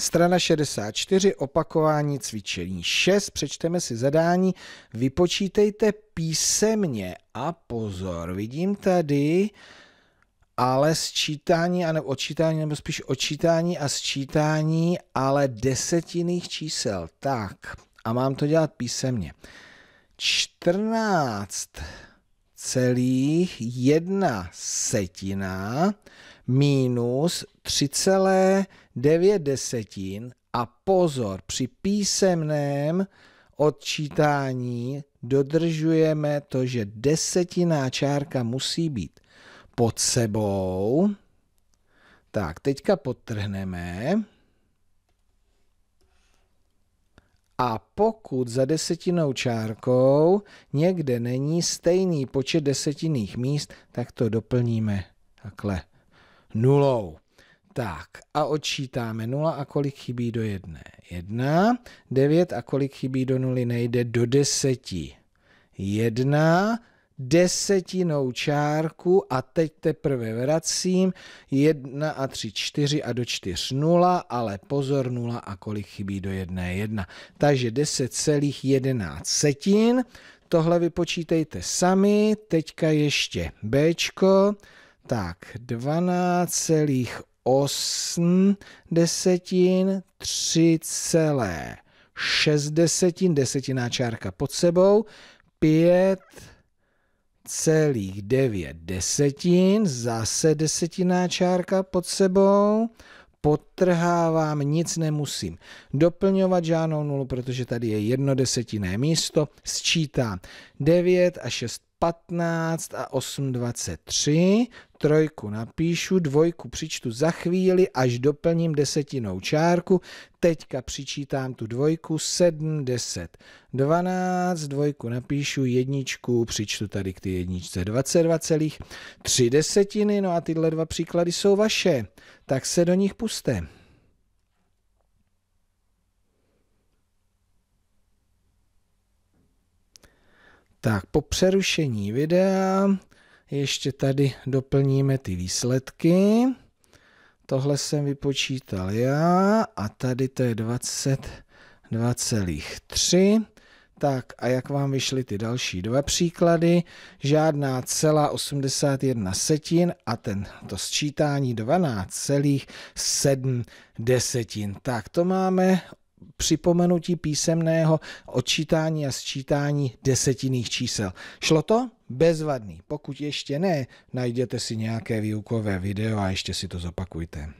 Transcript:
Strana 64, opakování cvičení 6, přečteme si zadání, vypočítejte písemně a pozor, vidím tady ale sčítání, anebo odčítání, nebo spíš odčítání a sčítání, ale desetinných čísel. Tak, a mám to dělat písemně. 14 celých jedna setina minus 3,9 desetin a pozor, při písemném odčítání dodržujeme to, že desetinná čárka musí být pod sebou. Tak, teďka podtrhneme. a pokud za desetinou čárkou někde není stejný počet desetinných míst, tak to doplníme takhle nulou. Tak a odčítáme 0 a kolik chybí do jedné? 1, 9 a kolik chybí do nuly nejde do 10. 1, desetinou čárku a teď teprve vracím 1 a 3, 4 a do 4 0, ale pozor 0 a kolik chybí do 1 1. Takže 10,11 setin. Tohle vypočítejte sami, teďka ještě Bčko, tak 12,8 desetin, 3, 6 desetin, desetiná čárka pod sebou, 5, celých 9 desetin, zase desetinná čárka pod sebou, potrhávám, nic nemusím doplňovat žádnou nulu, protože tady je jedno desetinné místo, sčítám 9 a 6 15 a 8, 23, trojku napíšu, dvojku přičtu za chvíli, až doplním desetinou čárku, teďka přičítám tu dvojku, 7, 10, 12, dvojku napíšu, jedničku přičtu tady k ty jedničce, 22 celých, 3 desetiny, no a tyhle dva příklady jsou vaše, tak se do nich puste. Tak po přerušení videa ještě tady doplníme ty výsledky. Tohle jsem vypočítal já a tady to je 22,3. Tak a jak vám vyšly ty další dva příklady? Žádná celá 81 setin a ten, to sčítání 12,7 desetin. Tak to máme připomenutí písemného odčítání a sčítání desetinných čísel. Šlo to? Bezvadný. Pokud ještě ne, najděte si nějaké výukové video a ještě si to zopakujte.